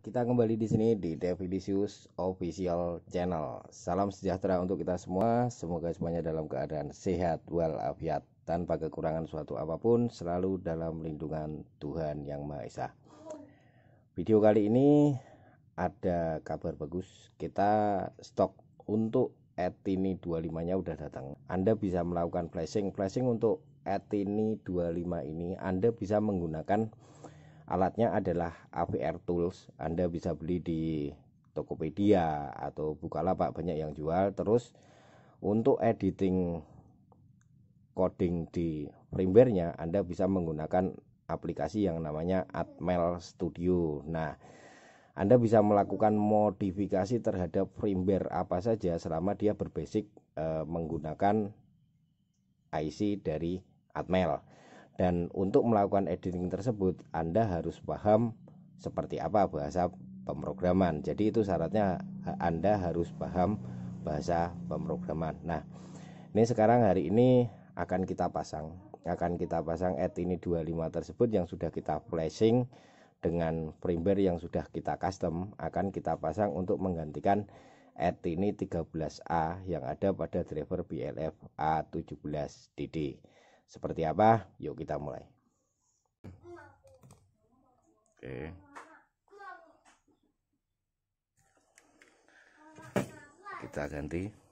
kita kembali di sini di Devidisius Official Channel. Salam sejahtera untuk kita semua. Semoga semuanya dalam keadaan sehat walafiat tanpa kekurangan suatu apapun, selalu dalam lindungan Tuhan Yang Maha Esa. Video kali ini ada kabar bagus. Kita stok untuk Etini 25-nya udah datang. Anda bisa melakukan flashing. Flashing untuk Etini 25 ini Anda bisa menggunakan alatnya adalah AVR Tools. Anda bisa beli di Tokopedia atau Bukalapak banyak yang jual. Terus untuk editing coding di firmware-nya Anda bisa menggunakan aplikasi yang namanya Atmel Studio. Nah, Anda bisa melakukan modifikasi terhadap firmware apa saja selama dia berbasic eh, menggunakan IC dari Atmel. Dan untuk melakukan editing tersebut, Anda harus paham seperti apa bahasa pemrograman. Jadi itu syaratnya Anda harus paham bahasa pemrograman. Nah, ini sekarang hari ini akan kita pasang akan kita pasang et ini 25 tersebut yang sudah kita flashing dengan firmware yang sudah kita custom akan kita pasang untuk menggantikan et ini 13A yang ada pada driver BLF A17DD. Seperti apa? Yuk kita mulai. Oke. Kita ganti.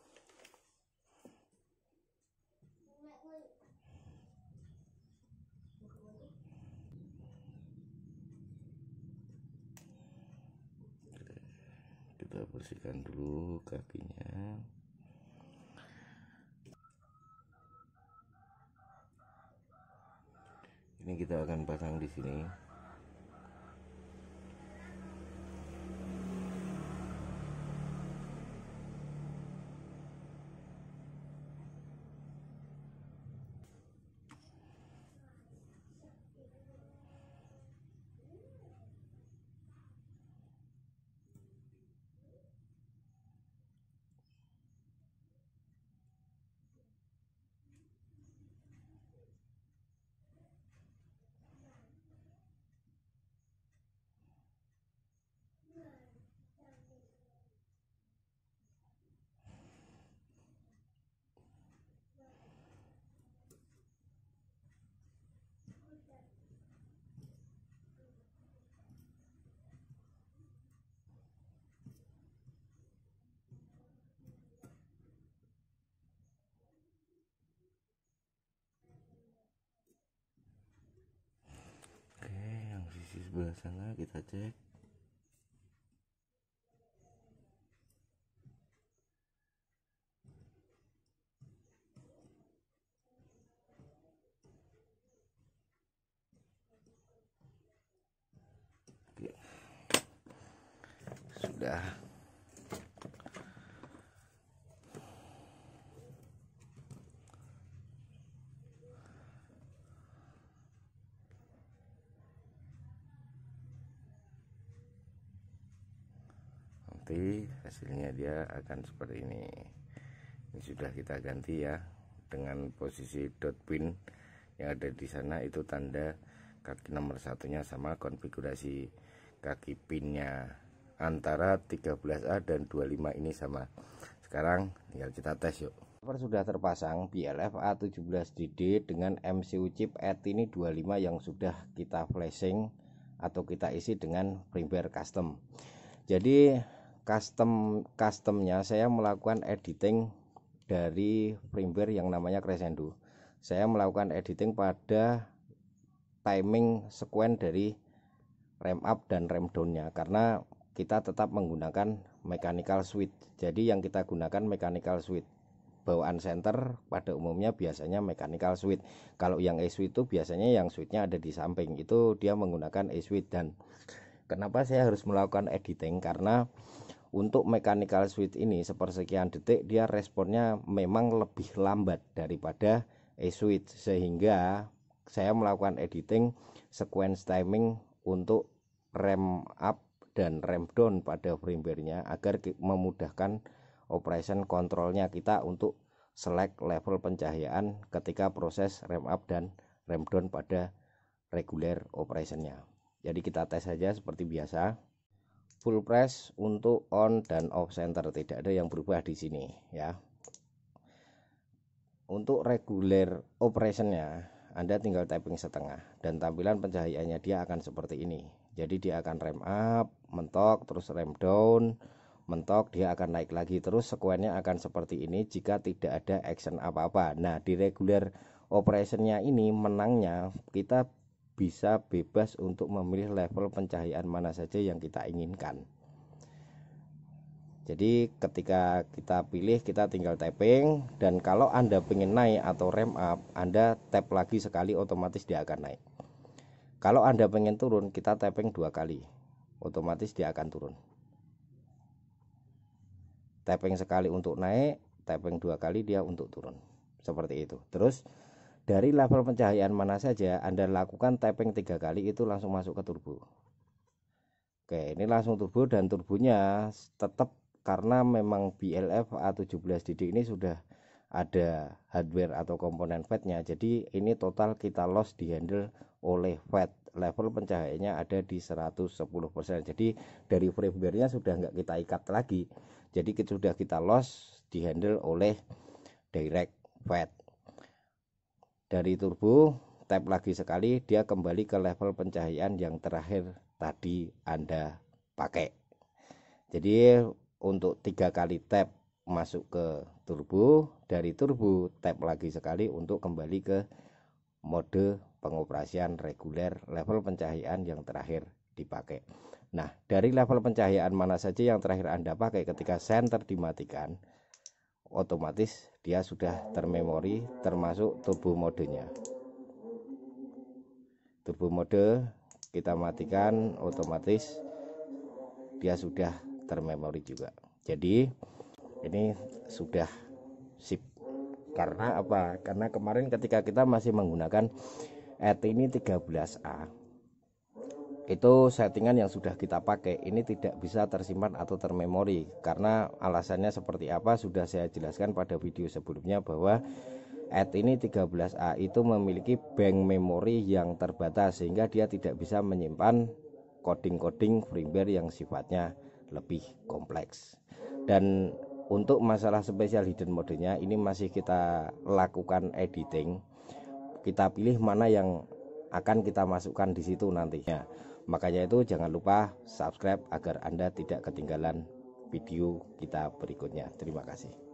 kita bersihkan dulu kakinya ini kita akan pasang di sini sebelah sana kita cek Oke. sudah nanti hasilnya dia akan seperti ini ini sudah kita ganti ya dengan posisi dot pin yang ada di sana itu tanda kaki nomor satunya sama konfigurasi kaki pinnya antara 13A dan 25 ini sama sekarang tinggal kita tes yuk sudah terpasang PLF A17DD dengan MCU chip ini 25 yang sudah kita flashing atau kita isi dengan firmware custom. Jadi custom customnya saya melakukan editing dari firmware yang namanya Crescendo saya melakukan editing pada timing sequen dari ramp up dan ramp downnya karena kita tetap menggunakan mechanical switch jadi yang kita gunakan mechanical switch bawaan center pada umumnya biasanya mechanical switch kalau yang E switch itu biasanya yang switchnya ada di samping itu dia menggunakan E switch dan kenapa saya harus melakukan editing karena untuk mechanical switch ini sepersekian detik dia responnya memang lebih lambat daripada e switch sehingga saya melakukan editing sequence timing untuk rem up dan rem down pada firmware-nya agar memudahkan operation kontrolnya kita untuk select level pencahayaan ketika proses rem up dan rem down pada reguler operationnya jadi kita tes saja seperti biasa full press untuk on dan off center tidak ada yang berubah di sini ya untuk reguler operationnya Anda tinggal typing setengah dan tampilan pencahayaannya dia akan seperti ini jadi dia akan rem up mentok terus rem down mentok dia akan naik lagi terus sekuennya akan seperti ini jika tidak ada action apa-apa nah di reguler operationnya ini menangnya kita bisa bebas untuk memilih level pencahayaan mana saja yang kita inginkan. Jadi ketika kita pilih kita tinggal tapping dan kalau Anda pengen naik atau rem up, Anda tap lagi sekali otomatis dia akan naik. Kalau Anda pengen turun, kita tapping dua kali. Otomatis dia akan turun. Tapping sekali untuk naik, tapping dua kali dia untuk turun. Seperti itu. Terus dari level pencahayaan mana saja Anda lakukan tapping tiga kali itu langsung masuk ke turbo Oke ini langsung turbo dan turbonya tetap karena memang BLF A17DD ini sudah ada hardware atau komponen fed-nya. jadi ini total kita loss di handle oleh VAT level pencahayaannya ada di 110% jadi dari firmware-nya sudah nggak kita ikat lagi jadi sudah kita loss di handle oleh direct VAT dari turbo tap lagi sekali dia kembali ke level pencahayaan yang terakhir tadi Anda pakai jadi untuk tiga kali tap masuk ke turbo dari turbo tap lagi sekali untuk kembali ke mode pengoperasian reguler level pencahayaan yang terakhir dipakai nah dari level pencahayaan mana saja yang terakhir anda pakai ketika center dimatikan otomatis dia sudah termemori termasuk tubuh modenya tubuh mode kita matikan otomatis dia sudah termemori juga jadi ini sudah sip karena apa karena kemarin ketika kita masih menggunakan et ini 13A itu settingan yang sudah kita pakai ini tidak bisa tersimpan atau termemori karena alasannya seperti apa sudah saya jelaskan pada video sebelumnya bahwa add ini 13A itu memiliki bank memori yang terbatas sehingga dia tidak bisa menyimpan coding-coding firmware yang sifatnya lebih kompleks dan untuk masalah spesial hidden modenya ini masih kita lakukan editing kita pilih mana yang akan kita masukkan di situ nantinya Makanya itu jangan lupa subscribe agar Anda tidak ketinggalan video kita berikutnya. Terima kasih.